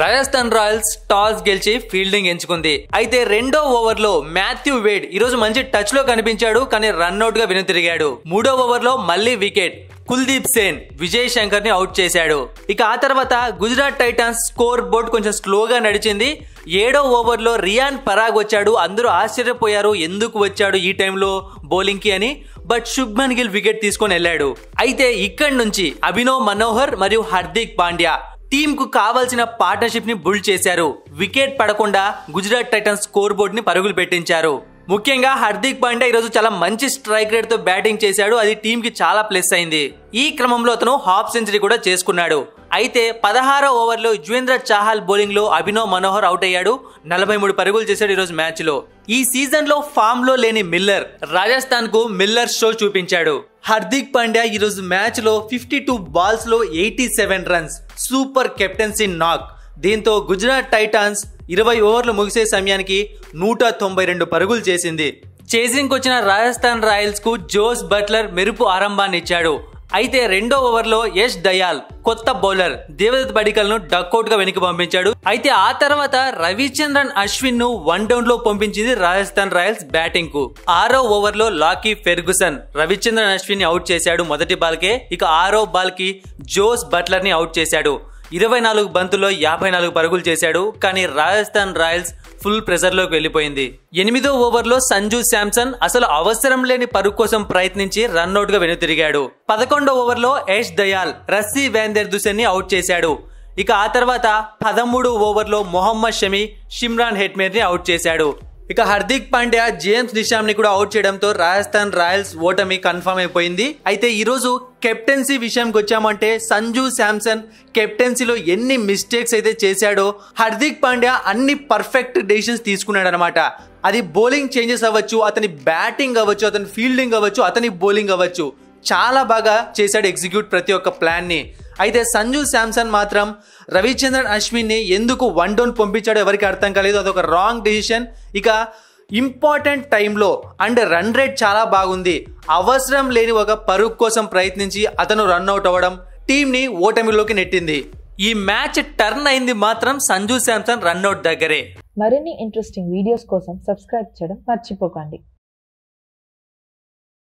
Rajasthan Royals toss గెలిచి fielding ఎంచుకుంది అయితే రెండో ఓవర్ లో మాథ్యూ వేడ్ ఈ రోజు మంచి టచ్ లో కనిపించాడు కానీ రన్అట్ గా వెనుతిరిగాడు మూడో ఓవర్ లో మళ్లీ వికెట్ కుల్దీప్ సేన్ విజయ్ శంకర్ ని అవుట్ చేశాడు ఇక ఆ తర్వాత గుజరాత్ టైటాన్స్ స్కోర్ బోర్డ్ కొంచెం స్లోగా నడిచింది ఏడో ఓవర్లో రియాన్ పరాగ్ వచ్చాడు అందరూ ఆశ్చర్యపోయారు ఎందుకు వచ్చాడు ఈ టైంలో బౌలింగ్కి అని బట్ శుభ్మన్ గిల్ వికెట్ తీసుకొని వెళ్ళాడు అయితే ఇక్కడి నుంచి అభినవ్ మనోహర్ మరియు హార్దిక్ పాండ్యా టీంకు కావాల్సిన పార్ట్నర్షిప్ ని బుల్డ్ చేశారు వికెట్ పడకుండా గుజరాత్ టైటన్స్ స్కోర్ బోర్డ్ ని పరుగులు పెట్టించారు ముఖ్యంగా హార్దిక్ పాండ్యా ఈరోజు చాలా మంచి స్ట్రైక్ రేట్ తో బ్యాటింగ్ చేశాడు అది టీమ్ కి చాలా ప్లస్ అయింది ఈ క్రమంలో అతను హాఫ్ సెంచరీ కూడా చేసుకున్నాడు అయితే పదహారో ఓవర్లో జువేంద్ర చాహల్ బౌలింగ్ లో అభినవ్ మనోహర్ అవుట్ అయ్యాడు నలభై మూడు పరుగులు చేశాడు ఈరోజు మ్యాచ్ లో ఈ సీజన్ లో ఫామ్ లో లేని మిల్లర్ రాజస్థాన్ కు మిల్లర్ షో చూపించాడు హార్దిక్ పాండ్యా ఈరోజు మ్యాచ్లో ఫిఫ్టీ టూ బాల్స్లో eighty seven runs super captaincy knock దీంతో గుజరాత్ టైటాన్స్ ఇరవై ఓవర్లు ముగిసే సమయానికి నూట తొంభై రెండు పరుగులు చేసింది చేసింగ్కి వచ్చిన రాజస్థాన్ రాయల్స్కు జోస్ బట్లర్ మెరుపు ఆరంభాన్ని ఇచ్చాడు అయితే రెండో ఓవర్లో యష్ దయాల్ కొత్త బౌలర్ దేవదత్ బడికల్ ను డక్అట్ గా వెనక్కి పంపించాడు అయితే ఆ తర్వాత రవిచంద్రన్ అశ్విన్ ను వన్ డౌన్ లో పంపించింది రాజస్థాన్ రాయల్స్ బ్యాటింగ్ కు ఆరో ఓవర్ లో లాకీ ఫెర్గుసన్ రవిచంద్రన్ అశ్విన్ ని అవుట్ చేశాడు మొదటి బాల్ కే ఇక ఆరో బాల్ కి జోస్ బట్లర్ ని అవుట్ చేశాడు ఇరవై నాలుగు బంతుల్లో యాభై నాలుగు పరుగులు చేశాడు కానీ రాజస్థాన్ రాయల్స్ ఫుల్ ప్రెజర్లోకి వెళ్ళిపోయింది ఎనిమిదో ఓవర్లో సంజు శాంసన్ అసలు అవసరం లేని పరుగు కోసం ప్రయత్నించి రన్అట్ గా వెనుతిరిగాడు పదకొండో ఓవర్లో Yash Dayal Rassie van der Dussen ని అవుట్ చేశాడు ఇక ఆ తర్వాత పదమూడు ఓవర్లో మొహమ్మద్ షమి షిమ్రాన్ హెట్మేర్ ని అవుట్ చేశాడు ఇక హార్దిక్ పాండ్యా జేమ్స్ నిషామ్ ని కూడా అవుట్ చేయడంతో రాజస్థాన్ రాయల్స్ ఓటమి కన్ఫర్మ్ అయిపోయింది అయితే ఈ రోజు కెప్టెన్సీ విషయంకి వచ్చామంటే సంజు శాంసన్ కెప్టెన్సీలో ఎన్ని మిస్టేక్స్ అయితే చేశాడో హార్దిక్ పాండ్యా అన్ని పర్ఫెక్ట్ డెసిషన్స్ తీసుకున్నాడు అనమాట అది బౌలింగ్ చేంజెస్ అవ్వచ్చు అతని బ్యాటింగ్ అవ్వచ్చు అతని ఫీల్డింగ్ అవ్వచ్చు అతని బౌలింగ్ అవ్వచ్చు చాలా బాగా చేశాడు ఎగ్జిక్యూట్ ప్రతి ఒక్క ప్లాన్ని అయితే సంజు శాంసన్ మాత్రం రవిచంద్రన్ అశ్విన్ని ఎందుకు వన్ డౌన్ పంపించాడో ఎవరికి అర్థం కాలేదు అదొక రాంగ్ డెసిషన్ ఇక ఇంపార్టెంట్ టైంలో అండ్ రన్ రేట్ చాలా బాగుంది అవసరం లేని ఒక పరుగు కోసం ప్రయత్నించి అతను రన్ అవుట్ అవ్వడం టీంని ఓటమిలోకి నెట్టింది ఈ మ్యాచ్ టర్న్ అయింది మాత్రం సంజు శాంసన్ రన్అట్ దగ్గరే మరిన్ని ఇంట్రెస్టింగ్ వీడియోస్ కోసం సబ్స్క్రైబ్ చేయడం మర్చిపోకండి